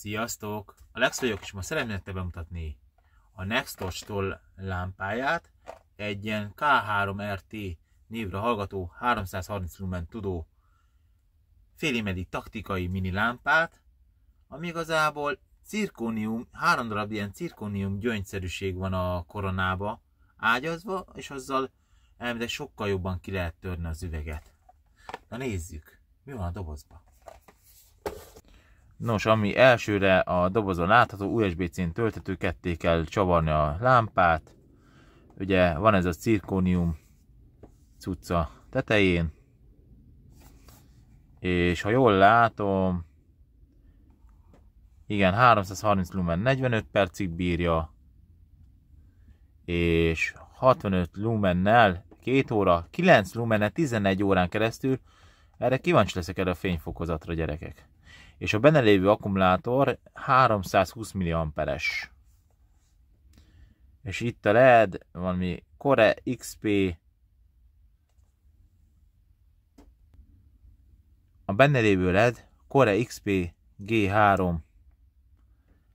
Sziasztok! Alex vagyok, és ma szeretnék bemutatni a Nextorch-tól lámpáját, egy ilyen K3RT névre hallgató 330 lumen tudó félimedi taktikai mini lámpát, ami igazából cirkónium, három darab ilyen cirkónium gyöngyszerűség van a koronába ágyazva, és azzal elméletileg sokkal jobban ki lehet törni az üveget. Na nézzük, mi van a dobozban. Nos, ami elsőre a dobozon látható USB-c töltető, ketté kell csavarni a lámpát. Ugye van ez a cirkónium cucca tetején. És ha jól látom, igen, 330 lumen 45 percig bírja, és 65 lumennel 2 óra, 9 lumennel 11 órán keresztül, erre kíváncsi leszek erre a fényfokozatra, gyerekek és a benne lévő akkumulátor 320 milliamperes. És itt a LED, valami Core XP A benne lévő LED Core XP G3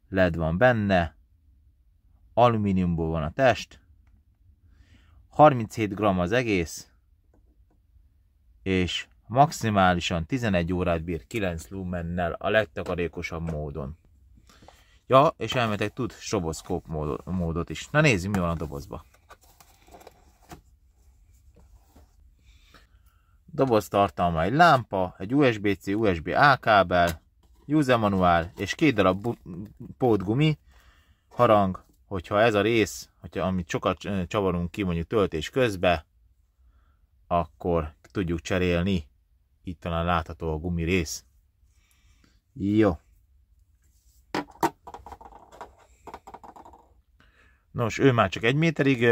LED van benne, alumíniumból van a test, 37 g az egész, és maximálisan 11 órát bír 9 lumennel a legtakarékosabb módon. Ja, és elmetek tud stroboszkóp módot is. Na nézzük, mi van a dobozba. doboz tartalma egy lámpa, egy USB-C, USB-A kábel, user manuál és két darab pótgumi harang, hogyha ez a rész, hogyha, amit sokat csavarunk ki mondjuk töltés közbe, akkor tudjuk cserélni itt talán látható a gumi rész. Jó. Nos, ő már csak egy méterig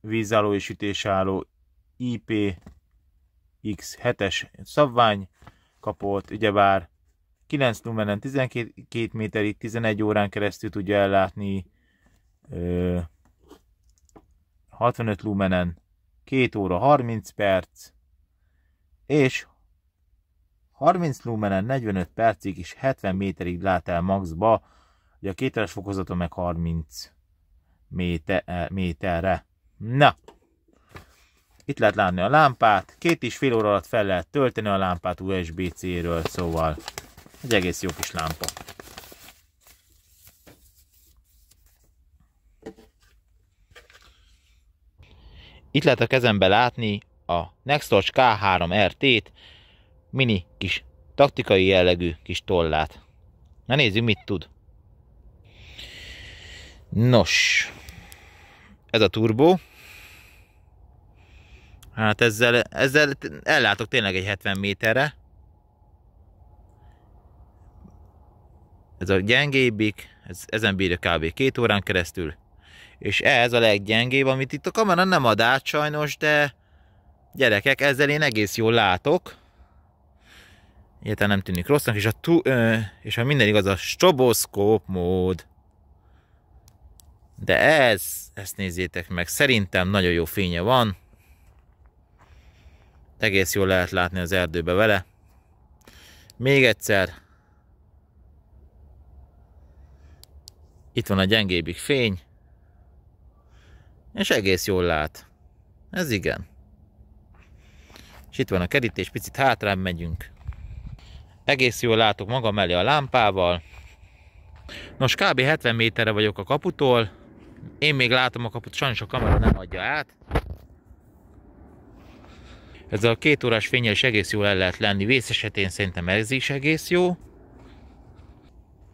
vízálló és ütésálló IPX7-es szabvány kapott, ugyebár 9 lumenen 12 méterig, 11 órán keresztül tudja ellátni, 65 lumenen 2 óra 30 perc, és 30 lumenen 45 percig és 70 méterig lát el maxba, ugye a kételes fokozaton meg 30 méter, e, méterre. Na, itt lehet látni a lámpát, két és fél óra alatt fel lehet tölteni a lámpát USB-C-ről, szóval egy egész jó kis lámpa. Itt lehet a kezembe látni a Nextorch K3 RT-t, mini kis taktikai jellegű kis tollát. Na nézzük, mit tud. Nos, ez a turbó. Hát ezzel, ezzel ellátok tényleg egy 70 méterre. Ez a gyengébbik, ez, ezen bírja kb. két órán keresztül. És ez a leggyengébb, amit itt a kamera nem ad át sajnos, de gyerekek, ezzel én egész jól látok egyáltalán nem tűnik rossznak, és, a tu, ö, és ha minden igaz, a stroboszkóp mód. De ez, ezt nézzétek meg, szerintem nagyon jó fénye van. Egész jól lehet látni az erdőbe vele. Még egyszer. Itt van a gyengébbik fény. És egész jól lát. Ez igen. És itt van a kerítés, picit hátrább megyünk. Egész jól látok magam elé a lámpával. Nos, kb. 70 méterre vagyok a kaputól. Én még látom a kaput, sajnos a kamera nem adja át. Ez a két órás fényel is egész jól el lehet lenni. Vész esetén szerintem ez is egész jó.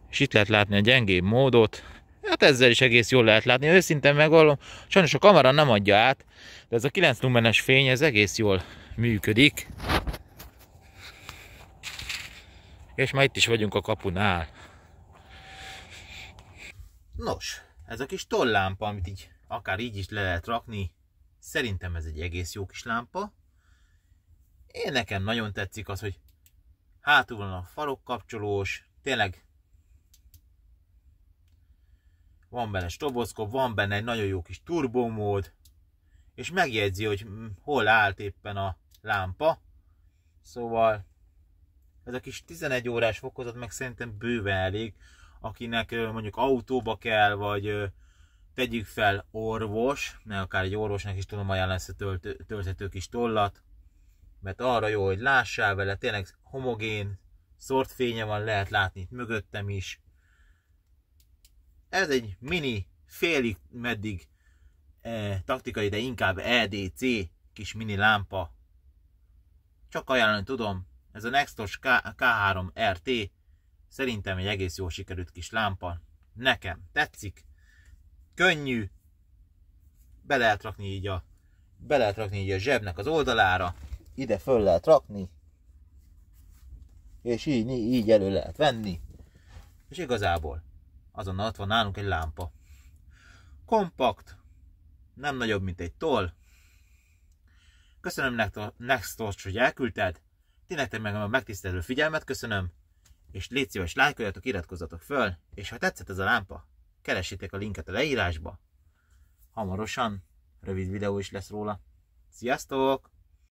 És itt lehet látni a gyengébb módot. Hát ezzel is egész jól lehet látni. Őszintén megvallom, sajnos a kamera nem adja át, de ez a 9 lumenes fény, ez egész jól működik. És már itt is vagyunk a kapunál. Nos, ez a kis tollámpa, amit így akár így is le lehet rakni, szerintem ez egy egész jó kis lámpa. Én nekem nagyon tetszik az, hogy hátul van a farok kapcsolós, tényleg van benne stroboszkop, van benne egy nagyon jó kis turbomód, és megjegyzi, hogy hol állt éppen a lámpa, szóval ez a kis 11 órás fokozat meg szerintem bőve elég, akinek mondjuk autóba kell, vagy tegyük fel orvos, mert akár egy orvosnak is tudom ajánlani ezt a tölthető kis tollat, mert arra jó, hogy lássál vele, tényleg homogén, szort fénye van, lehet látni itt mögöttem is. Ez egy mini, félig meddig eh, taktikai, de inkább EDC kis mini lámpa. Csak ajánlani tudom, ez a Nextos K3 RT szerintem egy egész jó sikerült kis lámpa. Nekem tetszik. Könnyű. Be lehet rakni így a, be lehet rakni így a zsebnek az oldalára. Ide föl lehet rakni. És így, így elő lehet venni. És igazából azonnal ott van nálunk egy lámpa. Kompakt, nem nagyobb, mint egy toll. Köszönöm Nextors, hogy elküldted, Tényleg meg a megtisztelő figyelmet köszönöm, és légy szíves, lájkoljatok, iratkozzatok föl, és ha tetszett ez a lámpa, keressétek a linket a leírásba. Hamarosan rövid videó is lesz róla. Sziasztok!